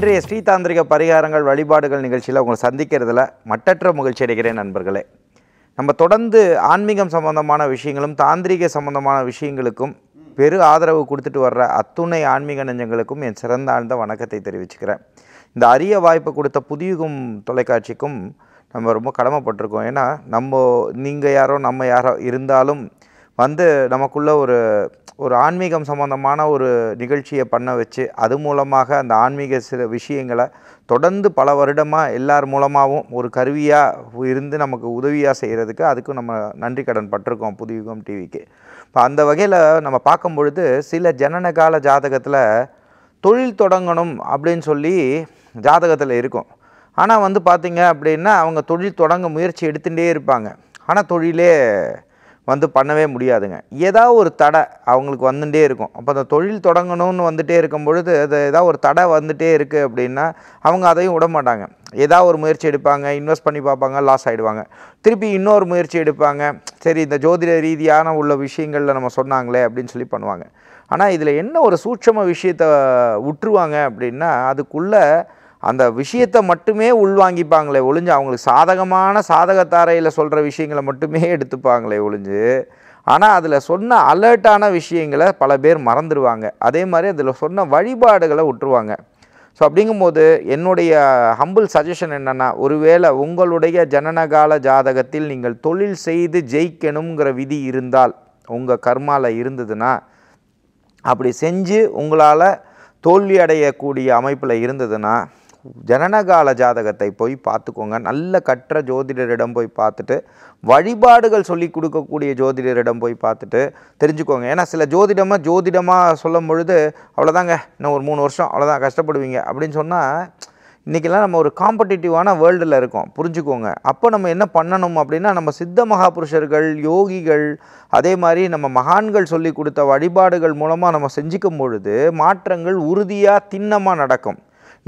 இன்றைய ஸ்ரீதாந்திரிக பரிகாரங்கள் வழிபாடுகள் நிகழ்ச்சியில் உங்களை சந்திக்கிறதுல மட்டற்ற மகிழ்ச்சி அடைகிறேன் நண்பர்களே நம்ம தொடர்ந்து ஆன்மீகம் சம்பந்தமான விஷயங்களும் தாந்திரிக சம்பந்தமான விஷயங்களுக்கும் பெரு ஆதரவு கொடுத்துட்டு வர்ற அத்துணை ஆன்மீக நெஞ்சங்களுக்கும் என் சிறந்த ஆழ்ந்த வணக்கத்தை தெரிவிச்சுக்கிறேன் இந்த அரிய வாய்ப்பு கொடுத்த புதியகும் தொலைக்காட்சிக்கும் நம்ம ரொம்ப கடமைப்பட்டிருக்கோம் ஏன்னா நம்ம நீங்கள் யாரோ நம்ம யாரோ இருந்தாலும் வந்து நமக்குள்ளே ஒரு ஒரு ஆன்மீகம் சம்மந்தமான ஒரு நிகழ்ச்சியை பண்ண வச்சு அது மூலமாக அந்த ஆன்மீக சில விஷயங்களை தொடர்ந்து பல வருடமாக எல்லார் மூலமாகவும் ஒரு கருவியாக இருந்து நமக்கு உதவியாக செய்கிறதுக்கு அதுக்கும் நம்ம நன்றி கடன் பட்டிருக்கோம் புதுவிகம் டிவிக்கு இப்போ அந்த வகையில் நம்ம பார்க்கும் பொழுது சில ஜனனகால ஜாதகத்தில் தொழில் தொடங்கணும் அப்படின்னு சொல்லி ஜாதகத்தில் இருக்கும் ஆனால் வந்து பார்த்திங்க அப்படின்னா அவங்க தொழில் தொடங்க முயற்சி எடுத்துகிட்டே இருப்பாங்க ஆனால் தொழிலே வந்து பண்ணவே முடியாதுங்க ஏதாவது ஒரு தடை அவங்களுக்கு வந்துகிட்டே இருக்கும் அப்போ அந்த தொழில் தொடங்கணும்னு வந்துகிட்டே இருக்கும் பொழுது அது ஏதாவது ஒரு தடை வந்துகிட்டே இருக்குது அப்படின்னா அவங்க அதையும் விட மாட்டாங்க ஏதாவது ஒரு முயற்சி எடுப்பாங்க இன்வெஸ்ட் பண்ணி பார்ப்பாங்க லாஸ் ஆகிடுவாங்க திருப்பி இன்னொரு முயற்சி எடுப்பாங்க சரி இந்த ஜோதிட ரீதியான உள்ள விஷயங்களில் நம்ம சொன்னாங்களே அப்படின்னு சொல்லி பண்ணுவாங்க ஆனால் இதில் என்ன ஒரு சூட்சம விஷயத்தை விட்டுருவாங்க அப்படின்னா அதுக்குள்ளே அந்த விஷயத்தை மட்டுமே உள்வாங்கிப்பாங்களே ஒழிஞ்சு அவங்களுக்கு சாதகமான சாதகத்தாரையில் சொல்கிற விஷயங்களை மட்டுமே எடுத்துப்பாங்களே ஒழிஞ்சு ஆனால் அதில் சொன்ன அலர்ட்டான விஷயங்களை பல பேர் மறந்துடுவாங்க அதே மாதிரி அதில் சொன்ன வழிபாடுகளை விட்டுருவாங்க ஸோ அப்படிங்கும்போது என்னுடைய ஹம்பிள் சஜஷன் என்னென்னா ஒருவேளை உங்களுடைய ஜனனகால ஜாதகத்தில் நீங்கள் தொழில் செய்து ஜெயிக்கணுங்கிற விதி இருந்தால் உங்கள் கர்மாவில் இருந்ததுன்னா அப்படி செஞ்சு உங்களால் தோல்வி அடையக்கூடிய அமைப்பில் இருந்ததுன்னா ஜனனகால ஜாதகத்தை போய் பார்த்துக்கோங்க நல்ல கற்ற ஜோதிடரிடம் போய் பார்த்துட்டு வழிபாடுகள் சொல்லி கொடுக்கக்கூடிய ஜோதிடரிடம் போய் பார்த்துட்டு தெரிஞ்சுக்கோங்க ஏன்னா சில ஜோதிடமாக ஜோதிடமாக சொல்லும் பொழுது அவ்வளோதாங்க இன்னும் ஒரு மூணு வருஷம் அவ்வளோதான் கஷ்டப்படுவீங்க அப்படின்னு சொன்னால் இன்றைக்கெல்லாம் நம்ம ஒரு காம்படிட்டிவான வேர்ல்டில் இருக்கோம் புரிஞ்சுக்கோங்க அப்போ நம்ம என்ன பண்ணணும் அப்படின்னா நம்ம சித்த மகாபுருஷர்கள் யோகிகள் அதே மாதிரி நம்ம மகான்கள் சொல்லி கொடுத்த வழிபாடுகள் மூலமாக நம்ம செஞ்சுக்கும் பொழுது மாற்றங்கள் உறுதியாக திண்ணமாக நடக்கும்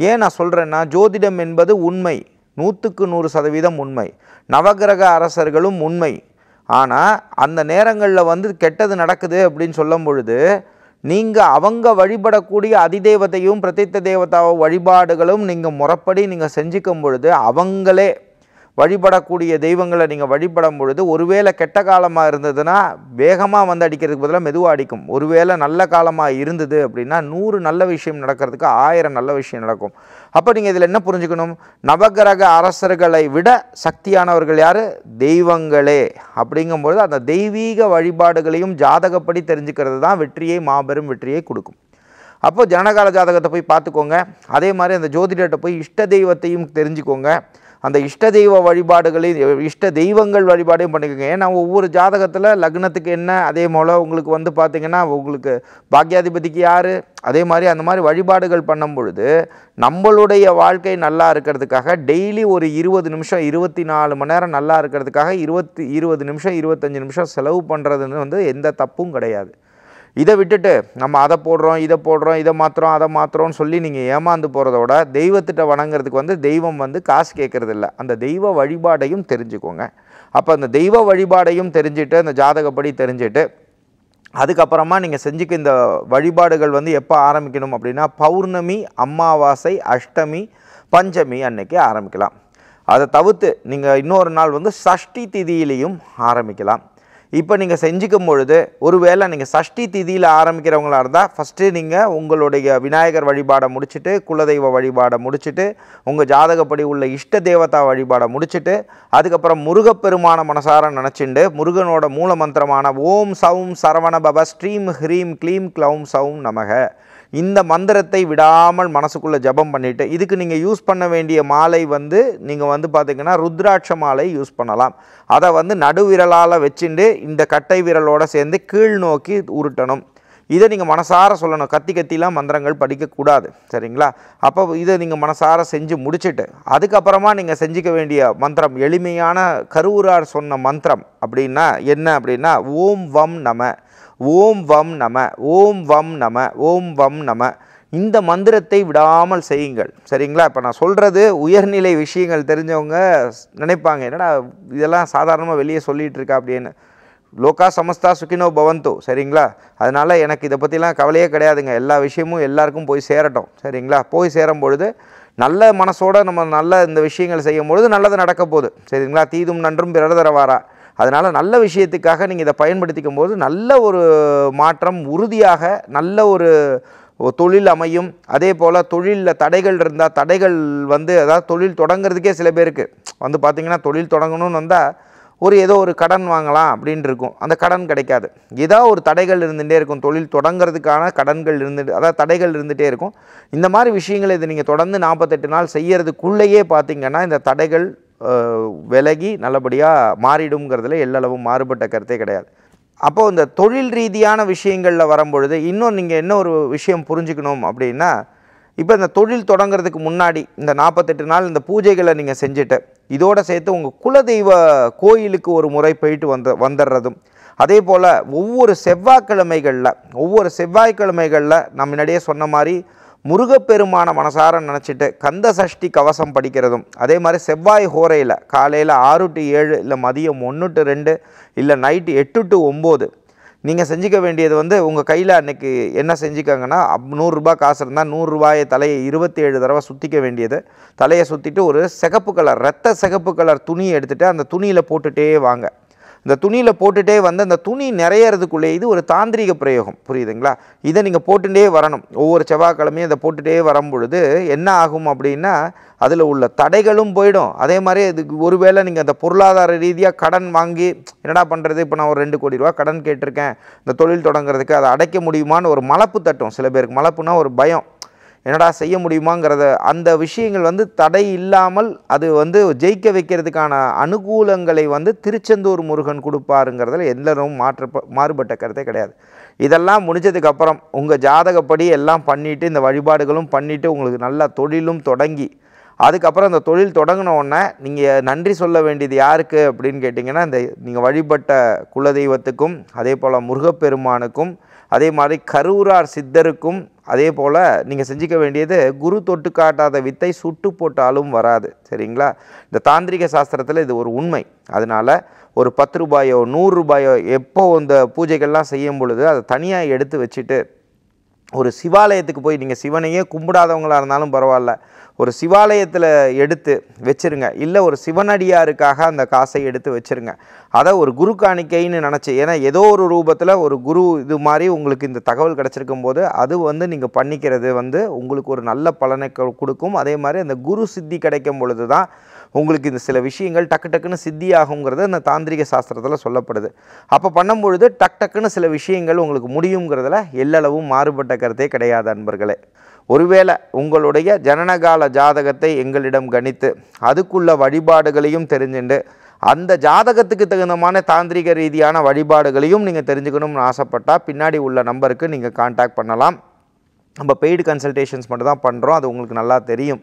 ஏன் நான் சொல்கிறேன்னா ஜோதிடம் என்பது உண்மை நூற்றுக்கு நூறு சதவீதம் உண்மை நவகிரக அரசர்களும் உண்மை ஆனால் அந்த நேரங்களில் வந்து கெட்டது நடக்குது அப்படின்னு சொல்லும் பொழுது நீங்கள் அவங்க வழிபடக்கூடிய அதிதேவத்தையும் பிரதித்த தேவதாவோ வழிபாடுகளும் நீங்கள் முறப்படி நீங்கள் செஞ்சுக்கும் பொழுது அவங்களே வழிபடக்கூடிய தெய்வங்களை நீங்கள் வழிபடும் பொழுது ஒருவேளை கெட்ட காலமாக இருந்ததுன்னா வேகமாக வந்து அடிக்கிறதுக்கு பதிலாக மெதுவாக அடிக்கும் ஒருவேளை நல்ல காலமாக இருந்தது அப்படின்னா நூறு நல்ல விஷயம் நடக்கிறதுக்கு ஆயிரம் நல்ல விஷயம் நடக்கும் அப்போ நீங்கள் இதில் என்ன புரிஞ்சுக்கணும் நவகிரக அரசர்களை விட சக்தியானவர்கள் யார் தெய்வங்களே அப்படிங்கும்பொழுது அந்த தெய்வீக வழிபாடுகளையும் ஜாதகப்படி தெரிஞ்சுக்கிறது தான் வெற்றியை மாபெரும் வெற்றியை கொடுக்கும் அப்போது ஜனகால ஜாதகத்தை போய் பார்த்துக்கோங்க அதே மாதிரி அந்த ஜோதிடத்தை போய் இஷ்ட தெய்வத்தையும் தெரிஞ்சுக்கோங்க அந்த இஷ்ட தெய்வ வழிபாடுகளையும் இஷ்ட தெய்வங்கள் வழிபாடையும் பண்ணிக்கோங்க ஏன்னா ஒவ்வொரு ஜாதகத்தில் லக்னத்துக்கு என்ன அதே போல் உங்களுக்கு வந்து பார்த்திங்கன்னா உங்களுக்கு பாக்கியாதிபதிக்கு யார் அதே மாதிரி அந்த மாதிரி வழிபாடுகள் பண்ணும் பொழுது நம்மளுடைய வாழ்க்கை நல்லா இருக்கிறதுக்காக டெய்லி ஒரு இருபது நிமிஷம் இருபத்தி நாலு மணி நேரம் நல்லா இருக்கிறதுக்காக இருபத்தி இருபது நிமிஷம் இருபத்தஞ்சி நிமிஷம் செலவு பண்ணுறதுன்னு வந்து எந்த தப்பும் கிடையாது இதை விட்டுட்டு நம்ம அதை போடுறோம் இதை போடுறோம் இதை மாற்றுறோம் அதை மாற்றுறோம்னு சொல்லி நீங்கள் ஏமாந்து போகிறத விட தெய்வத்திட்ட வணங்குறதுக்கு வந்து தெய்வம் வந்து காசு இல்லை அந்த தெய்வ வழிபாடையும் தெரிஞ்சுக்கோங்க அப்போ அந்த தெய்வ வழிபாடையும் தெரிஞ்சுட்டு அந்த ஜாதகப்படி தெரிஞ்சுட்டு அதுக்கப்புறமா நீங்கள் செஞ்சுக்க இந்த வழிபாடுகள் வந்து எப்போ ஆரம்பிக்கணும் அப்படின்னா பௌர்ணமி அம்மாவாசை அஷ்டமி பஞ்சமி அன்னைக்கு ஆரம்பிக்கலாம் அதை தவிர்த்து நீங்கள் இன்னொரு நாள் வந்து சஷ்டி திதியிலையும் ஆரம்பிக்கலாம் இப்போ நீங்கள் செஞ்சுக்கும் பொழுது ஒருவேளை நீங்கள் சஷ்டி திதியில் ஆரம்பிக்கிறவங்களாக இருந்தால் ஃபஸ்ட்டு நீங்கள் உங்களுடைய விநாயகர் வழிபாடை முடிச்சுட்டு குலதெய்வ வழிபாடை முடிச்சுட்டு உங்கள் ஜாதகப்படி உள்ள இஷ்ட தேவதா வழிபாடை முடிச்சுட்டு அதுக்கப்புறம் முருகப்பெருமான மனசார நினச்சிண்டு முருகனோட மூல மந்திரமான ஓம் சவும் சரவண பப ஸ்ரீம் ஹ்ரீம் க்ளீம் க்ளௌம் சவும் நமக இந்த மந்திரத்தை விடாமல் மனசுக்குள்ளே ஜபம் பண்ணிவிட்டு இதுக்கு நீங்கள் யூஸ் பண்ண வேண்டிய மாலை வந்து நீங்கள் வந்து பார்த்திங்கன்னா ருத்ராட்ச மாலை யூஸ் பண்ணலாம் அதை வந்து நடுவிரலால் வச்சுட்டு இந்த கட்டை விரலோடு சேர்ந்து கீழ் நோக்கி உருட்டணும் இதை நீங்கள் மனசார சொல்லணும் கத்தி கத்திலாம் மந்திரங்கள் படிக்கக்கூடாது சரிங்களா அப்போ இதை நீங்கள் மனசார செஞ்சு முடிச்சுட்டு அதுக்கப்புறமா நீங்கள் செஞ்சுக்க வேண்டிய மந்திரம் எளிமையான கருவூரார் சொன்ன மந்திரம் அப்படின்னா என்ன அப்படின்னா ஓம் வம் நம ஓம் வம் நம ஓம் வம் நம ஓம் வம் நம இந்த மந்திரத்தை விடாமல் செய்யுங்கள் சரிங்களா இப்போ நான் சொல்கிறது உயர்நிலை விஷயங்கள் தெரிஞ்சவங்க நினைப்பாங்க என்னடா இதெல்லாம் சாதாரணமாக வெளியே சொல்லிகிட்டு இருக்கா அப்படின்னு லோக்கா சமஸ்தா சுக்கினோ பவந்தோ சரிங்களா அதனால் எனக்கு இதை பற்றிலாம் கவலையே கிடையாதுங்க எல்லா விஷயமும் எல்லாருக்கும் போய் சேரட்டும் சரிங்களா போய் சேரும் பொழுது நல்ல மனசோடு நம்ம நல்ல இந்த விஷயங்கள் செய்யும் பொழுது நல்லது நடக்க போகுது சரிங்களா தீதும் நன்றும் பிறர் தரவாரா அதனால் நல்ல விஷயத்துக்காக நீங்கள் இதை பயன்படுத்திக்கும் போது நல்ல ஒரு மாற்றம் உறுதியாக நல்ல ஒரு தொழில் அமையும் அதே போல் தொழிலில் தடைகள் இருந்தால் தடைகள் வந்து அதாவது தொழில் தொடங்கிறதுக்கே சில பேருக்கு வந்து பார்த்திங்கன்னா தொழில் தொடங்கணும்னு வந்தால் ஒரு ஏதோ ஒரு கடன் வாங்கலாம் அப்படின்ட்டு இருக்கும் அந்த கடன் கிடைக்காது ஏதோ ஒரு தடைகள் இருந்துகிட்டே இருக்கும் தொழில் தொடங்கிறதுக்கான கடன்கள் இருந்துட்டு அதாவது தடைகள் இருந்துகிட்டே இருக்கும் இந்த மாதிரி விஷயங்களை இதை நீங்கள் தொடர்ந்து நாற்பத்தெட்டு நாள் செய்கிறதுக்குள்ளேயே பார்த்திங்கன்னா இந்த தடைகள் விலகி நல்லபடியாக மாறிடுங்கிறதுல எல்லளவும் மாறுபட்ட கருத்தே கிடையாது அப்போது இந்த தொழில் ரீதியான விஷயங்களில் வரும்பொழுது இன்னும் நீங்கள் என்ன ஒரு விஷயம் புரிஞ்சுக்கணும் அப்படின்னா இப்போ இந்த தொழில் தொடங்கிறதுக்கு முன்னாடி இந்த நாற்பத்தெட்டு நாள் இந்த பூஜைகளை நீங்கள் செஞ்சுட்டு இதோடு சேர்த்து உங்கள் குலதெய்வ கோயிலுக்கு ஒரு முறை போயிட்டு வந்து வந்துடுறதும் அதே போல் ஒவ்வொரு செவ்வாய்க்கிழமைகளில் ஒவ்வொரு செவ்வாய்க்கிழமைகளில் நம்ம முன்னாடியே சொன்ன மாதிரி முருகப்பெருமான மனசார நினச்சிட்டு கந்த சஷ்டி கவசம் படிக்கிறதும் அதே மாதிரி செவ்வாய் ஹோரையில் காலையில் ஆறு டு ஏழு இல்லை மதியம் ஒன்று டு ரெண்டு இல்லை நைட்டு எட்டு டு ஒம்பது நீங்கள் செஞ்சுக்க வேண்டியது வந்து உங்கள் கையில் அன்றைக்கி என்ன செஞ்சுக்கோங்கன்னா நூறுரூபா காசு இருந்தால் நூறுரூபாயை தலையை இருபத்தி ஏழு தடவை சுற்றிக்க வேண்டியது தலையை சுற்றிட்டு ஒரு சிகப்பு கலர் ரத்த சிகப்பு கலர் துணியை எடுத்துகிட்டு அந்த துணியில் போட்டுகிட்டே வாங்க இந்த துணியில் போட்டுகிட்டே வந்து அந்த துணி நிறையறதுக்குள்ளே இது ஒரு தாந்திரிக பிரயோகம் புரியுதுங்களா இதை நீங்கள் போட்டுகிட்டே வரணும் ஒவ்வொரு செவ்வாய்க்கிழமையும் இதை போட்டுகிட்டே வரும் பொழுது என்ன ஆகும் அப்படின்னா அதில் உள்ள தடைகளும் போயிடும் அதே மாதிரி இதுக்கு ஒருவேளை நீங்கள் அந்த பொருளாதார ரீதியாக கடன் வாங்கி என்னடா பண்ணுறது இப்போ நான் ஒரு ரெண்டு கோடி ரூபா கடன் கேட்டிருக்கேன் இந்த தொழில் தொடங்குறதுக்கு அதை அடைக்க முடியுமான்னு ஒரு மலப்பு தட்டும் சில பேருக்கு மலப்புனா ஒரு பயம் என்னடா செய்ய முடியுமாங்கிறத அந்த விஷயங்கள் வந்து தடை இல்லாமல் அது வந்து ஜெயிக்க வைக்கிறதுக்கான அனுகூலங்களை வந்து திருச்செந்தூர் முருகன் கொடுப்பாருங்கிறதுல எல்லோரும் மாற்ற மாறுபட்ட கருத்தே கிடையாது இதெல்லாம் முடிஞ்சதுக்கப்புறம் உங்கள் ஜாதகப்படி எல்லாம் பண்ணிவிட்டு இந்த வழிபாடுகளும் பண்ணிவிட்டு உங்களுக்கு நல்ல தொழிலும் தொடங்கி அதுக்கப்புறம் அந்த தொழில் தொடங்கின உடனே நீங்கள் நன்றி சொல்ல வேண்டியது யாருக்கு அப்படின்னு கேட்டிங்கன்னா இந்த நீங்கள் வழிபட்ட குலதெய்வத்துக்கும் அதே போல் முருகப்பெருமானுக்கும் அதே மாதிரி கரூரார் சித்தருக்கும் அதே போல் நீங்கள் செஞ்சுக்க வேண்டியது குரு தொட்டு காட்டாத வித்தை சுட்டு போட்டாலும் வராது சரிங்களா இந்த தாந்திரிக சாஸ்திரத்தில் இது ஒரு உண்மை அதனால் ஒரு பத்து ரூபாயோ நூறுரூபாயோ எப்போ இந்த பூஜைகள்லாம் செய்யும் பொழுது அதை தனியாக எடுத்து வச்சுட்டு ஒரு சிவாலயத்துக்கு போய் நீங்கள் சிவனையே கும்பிடாதவங்களாக இருந்தாலும் பரவாயில்ல ஒரு சிவாலயத்தில் எடுத்து வச்சுருங்க இல்லை ஒரு சிவனடியாருக்காக அந்த காசை எடுத்து வச்சுருங்க அதை ஒரு குரு காணிக்கைன்னு நினச்சி ஏன்னா ஏதோ ஒரு ரூபத்தில் ஒரு குரு இது மாதிரி உங்களுக்கு இந்த தகவல் கிடச்சிருக்கும் போது அது வந்து நீங்கள் பண்ணிக்கிறது வந்து உங்களுக்கு ஒரு நல்ல பலனை கொடுக்கும் அதே மாதிரி அந்த குரு சித்தி கிடைக்கும் பொழுது தான் உங்களுக்கு இந்த சில விஷயங்கள் டக்கு டக்குன்னு சித்தியாகுங்கிறத இந்த தாந்திரிக சாஸ்திரத்தில் சொல்லப்படுது அப்போ பண்ணும்பொழுது டக் டக்குன்னு சில விஷயங்கள் உங்களுக்கு முடியுங்கிறதுல எல்லளவும் மாறுபட்ட கருத்தே கிடையாது அன்பர்களே ஒருவேளை உங்களுடைய ஜனனகால ஜாதகத்தை எங்களிடம் கணித்து அதுக்குள்ள வழிபாடுகளையும் தெரிஞ்சுண்டு அந்த ஜாதகத்துக்கு தகுந்தமான தாந்திரிக ரீதியான வழிபாடுகளையும் நீங்கள் தெரிஞ்சுக்கணும்னு ஆசைப்பட்டால் பின்னாடி உள்ள நம்பருக்கு நீங்கள் காண்டாக்ட் பண்ணலாம் நம்ம பெய்டு கன்சல்டேஷன்ஸ் மட்டும் தான் பண்ணுறோம் அது உங்களுக்கு நல்லா தெரியும்